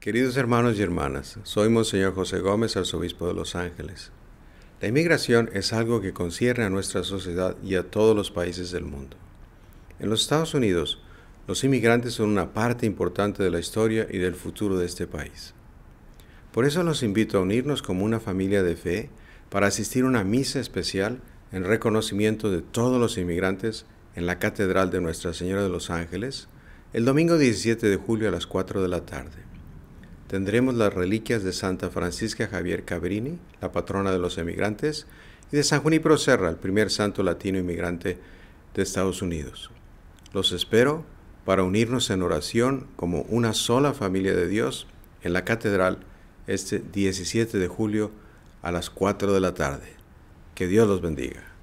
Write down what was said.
Queridos hermanos y hermanas, soy Monseñor José Gómez, arzobispo de Los Ángeles. La inmigración es algo que concierne a nuestra sociedad y a todos los países del mundo. En los Estados Unidos, los inmigrantes son una parte importante de la historia y del futuro de este país. Por eso los invito a unirnos como una familia de fe para asistir a una misa especial en reconocimiento de todos los inmigrantes en la Catedral de Nuestra Señora de los Ángeles el domingo 17 de julio a las 4 de la tarde tendremos las reliquias de Santa Francisca Javier Cabrini, la patrona de los emigrantes, y de San Junipero Serra, el primer santo latino inmigrante de Estados Unidos. Los espero para unirnos en oración como una sola familia de Dios en la catedral este 17 de julio a las 4 de la tarde. Que Dios los bendiga.